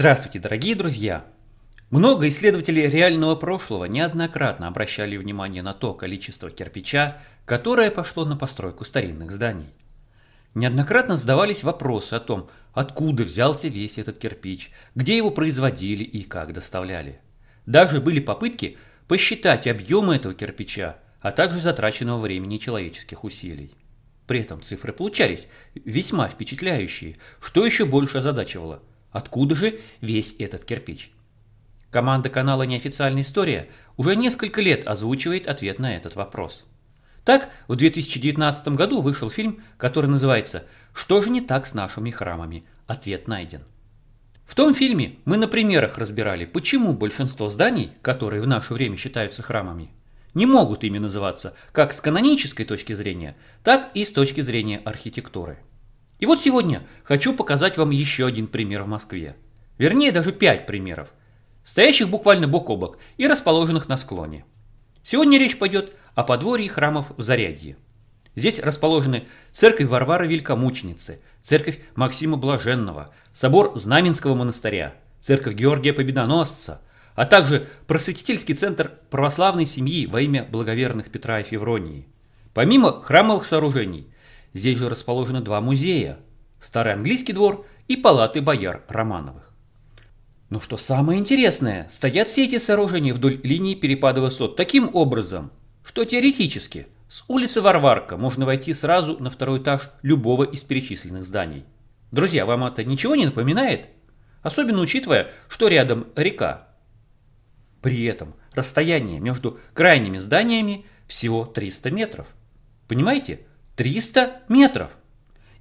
Здравствуйте, дорогие друзья! Много исследователей реального прошлого неоднократно обращали внимание на то количество кирпича, которое пошло на постройку старинных зданий. Неоднократно задавались вопросы о том, откуда взялся весь этот кирпич, где его производили и как доставляли. Даже были попытки посчитать объемы этого кирпича, а также затраченного времени и человеческих усилий. При этом цифры получались весьма впечатляющие, что еще больше озадачивало – Откуда же весь этот кирпич? Команда канала «Неофициальная история» уже несколько лет озвучивает ответ на этот вопрос. Так, в 2019 году вышел фильм, который называется «Что же не так с нашими храмами?» Ответ найден. В том фильме мы на примерах разбирали, почему большинство зданий, которые в наше время считаются храмами, не могут ими называться как с канонической точки зрения, так и с точки зрения архитектуры. И вот сегодня хочу показать вам еще один пример в Москве. Вернее, даже пять примеров, стоящих буквально бок о бок и расположенных на склоне. Сегодня речь пойдет о подворье храмов в Зарядье. Здесь расположены церковь Варвары Великомученицы, церковь Максима Блаженного, собор Знаменского монастыря, церковь Георгия Победоносца, а также просветительский центр православной семьи во имя благоверных Петра и Февронии. Помимо храмовых сооружений – Здесь же расположены два музея – Старый английский двор и палаты бояр Романовых. Но что самое интересное, стоят все эти сооружения вдоль линии перепада высот таким образом, что теоретически с улицы Варварка можно войти сразу на второй этаж любого из перечисленных зданий. Друзья, вам это ничего не напоминает? Особенно учитывая, что рядом река. При этом расстояние между крайними зданиями всего 300 метров. Понимаете, 300 метров.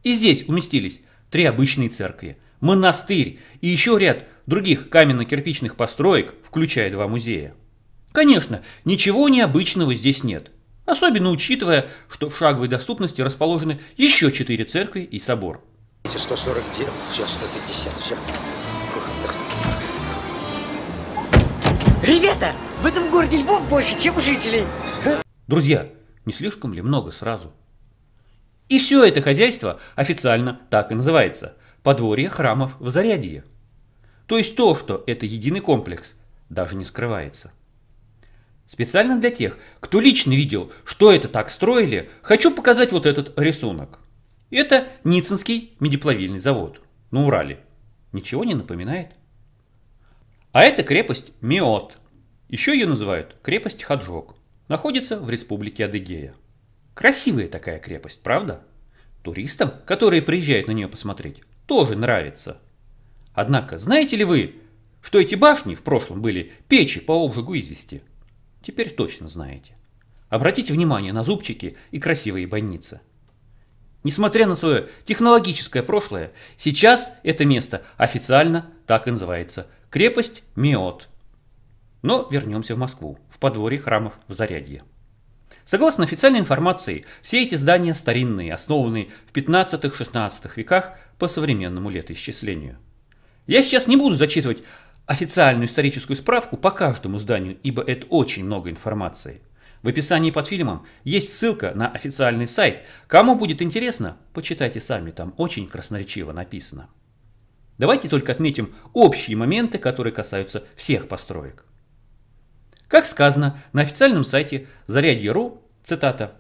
И здесь уместились три обычные церкви, монастырь и еще ряд других каменно-кирпичных построек, включая два музея. Конечно, ничего необычного здесь нет, особенно учитывая, что в шаговой доступности расположены еще четыре церкви и собор. Эти 149, сейчас 150, все. Ребята, в этом городе Львов больше, чем жителей. Друзья, не слишком ли много сразу? И все это хозяйство официально так и называется – подворье храмов в Зарядье. То есть то, что это единый комплекс, даже не скрывается. Специально для тех, кто лично видел, что это так строили, хочу показать вот этот рисунок. Это Ницинский медиплавильный завод на Урале. Ничего не напоминает? А это крепость Миот. Еще ее называют крепость Хаджок. Находится в республике Адыгея. Красивая такая крепость, правда? Туристам, которые приезжают на нее посмотреть, тоже нравится. Однако, знаете ли вы, что эти башни в прошлом были печи по обжигу извести? Теперь точно знаете. Обратите внимание на зубчики и красивые больницы. Несмотря на свое технологическое прошлое, сейчас это место официально так и называется – крепость Меот. Но вернемся в Москву, в подворье храмов в Зарядье. Согласно официальной информации, все эти здания старинные, основанные в 15-16 веках по современному летоисчислению. Я сейчас не буду зачитывать официальную историческую справку по каждому зданию, ибо это очень много информации. В описании под фильмом есть ссылка на официальный сайт. Кому будет интересно, почитайте сами, там очень красноречиво написано. Давайте только отметим общие моменты, которые касаются всех построек. Как сказано на официальном сайте Зарядье.ру, Цитата.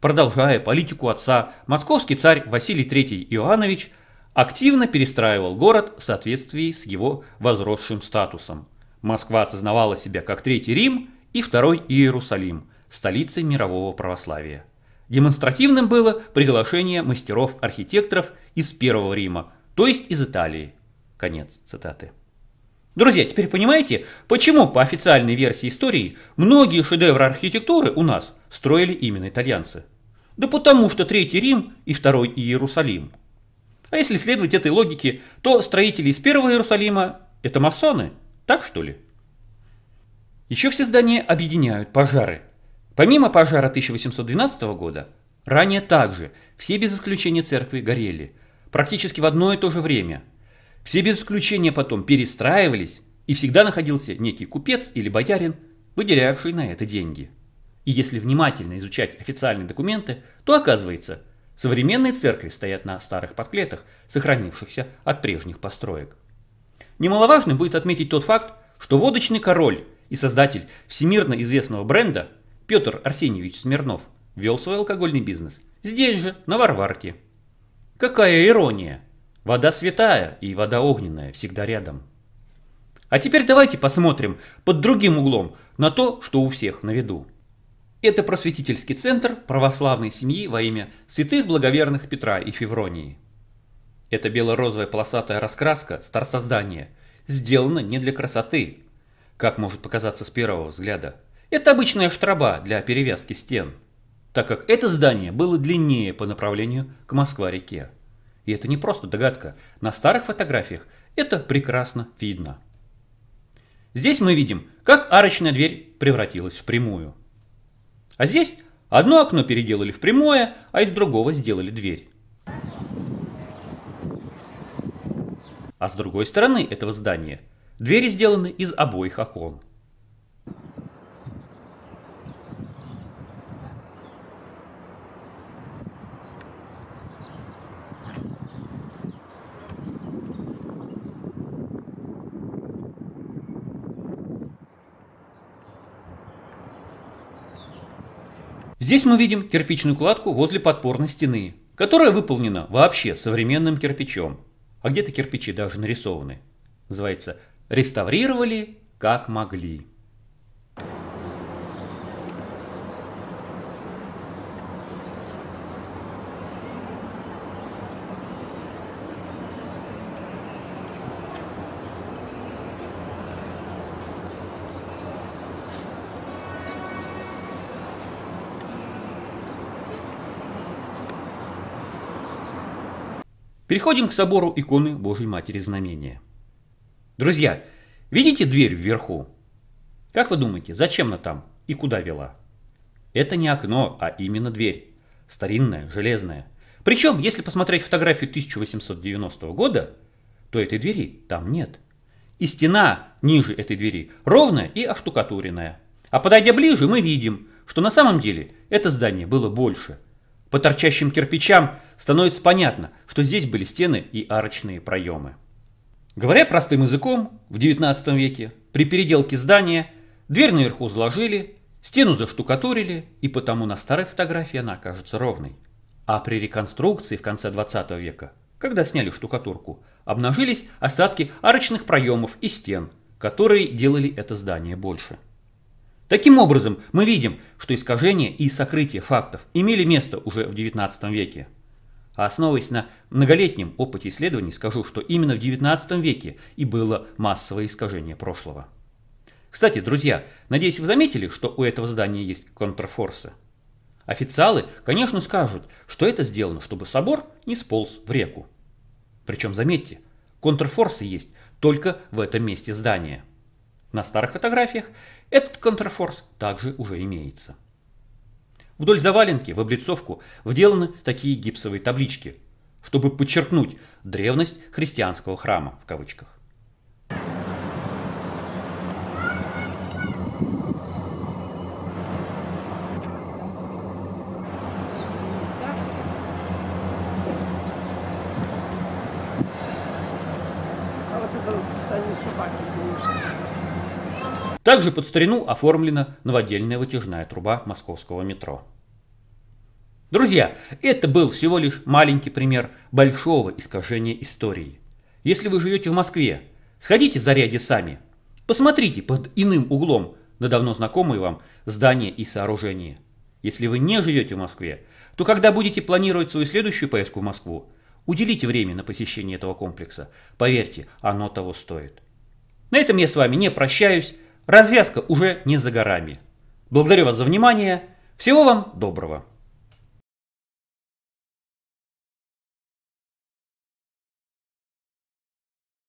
Продолжая политику отца, московский царь Василий III Иоаннович активно перестраивал город в соответствии с его возросшим статусом. Москва осознавала себя как Третий Рим и Второй Иерусалим, столицей мирового православия. Демонстративным было приглашение мастеров-архитекторов из Первого Рима, то есть из Италии. Конец цитаты. Друзья, теперь понимаете, почему по официальной версии истории многие шедевры архитектуры у нас – строили именно итальянцы? Да потому что Третий Рим и Второй Иерусалим. А если следовать этой логике, то строители из Первого Иерусалима – это масоны, так что ли? Еще все здания объединяют пожары. Помимо пожара 1812 года, ранее также все без исключения церкви горели, практически в одно и то же время. Все без исключения потом перестраивались, и всегда находился некий купец или боярин, выделявший на это деньги. И если внимательно изучать официальные документы, то оказывается, современные церкви стоят на старых подклетах, сохранившихся от прежних построек. Немаловажным будет отметить тот факт, что водочный король и создатель всемирно известного бренда Петр Арсеньевич Смирнов вел свой алкогольный бизнес здесь же, на Варварке. Какая ирония! Вода святая и вода огненная всегда рядом. А теперь давайте посмотрим под другим углом на то, что у всех на виду. Это просветительский центр православной семьи во имя святых благоверных Петра и Февронии. Эта бело-розовая полосатая раскраска старца здания сделана не для красоты, как может показаться с первого взгляда. Это обычная штраба для перевязки стен, так как это здание было длиннее по направлению к Москва-реке. И это не просто догадка, на старых фотографиях это прекрасно видно. Здесь мы видим, как арочная дверь превратилась в прямую – а здесь одно окно переделали в прямое, а из другого сделали дверь. А с другой стороны этого здания двери сделаны из обоих окон. Здесь мы видим кирпичную кладку возле подпорной стены, которая выполнена вообще современным кирпичом. А где-то кирпичи даже нарисованы. Называется «Реставрировали как могли». Переходим к собору иконы Божьей Матери Знамения. Друзья, видите дверь вверху? Как вы думаете, зачем она там и куда вела? Это не окно, а именно дверь. Старинная, железная. Причем, если посмотреть фотографию 1890 года, то этой двери там нет. И стена ниже этой двери ровная и оштукатуренная. А подойдя ближе, мы видим, что на самом деле это здание было больше – по торчащим кирпичам становится понятно, что здесь были стены и арочные проемы. Говоря простым языком, в 19 веке при переделке здания дверь наверху заложили, стену заштукатурили, и потому на старой фотографии она окажется ровной. А при реконструкции в конце 20 века, когда сняли штукатурку, обнажились остатки арочных проемов и стен, которые делали это здание больше. Таким образом, мы видим, что искажение и сокрытие фактов имели место уже в XIX веке. А основываясь на многолетнем опыте исследований, скажу, что именно в XIX веке и было массовое искажение прошлого. Кстати, друзья, надеюсь, вы заметили, что у этого здания есть контрфорсы. Официалы, конечно, скажут, что это сделано, чтобы собор не сполз в реку. Причем, заметьте, контрфорсы есть только в этом месте здания – на старых фотографиях этот контрфорс также уже имеется. Вдоль заваленки в облицовку вделаны такие гипсовые таблички, чтобы подчеркнуть древность христианского храма в кавычках. собаки, а конечно. Также под старину оформлена новодельная вытяжная труба московского метро. Друзья, это был всего лишь маленький пример большого искажения истории. Если вы живете в Москве, сходите в Заряде сами. Посмотрите под иным углом на давно знакомые вам здания и сооружения. Если вы не живете в Москве, то когда будете планировать свою следующую поездку в Москву, уделите время на посещение этого комплекса. Поверьте, оно того стоит. На этом я с вами не прощаюсь. Развязка уже не за горами. Благодарю вас за внимание. Всего вам доброго.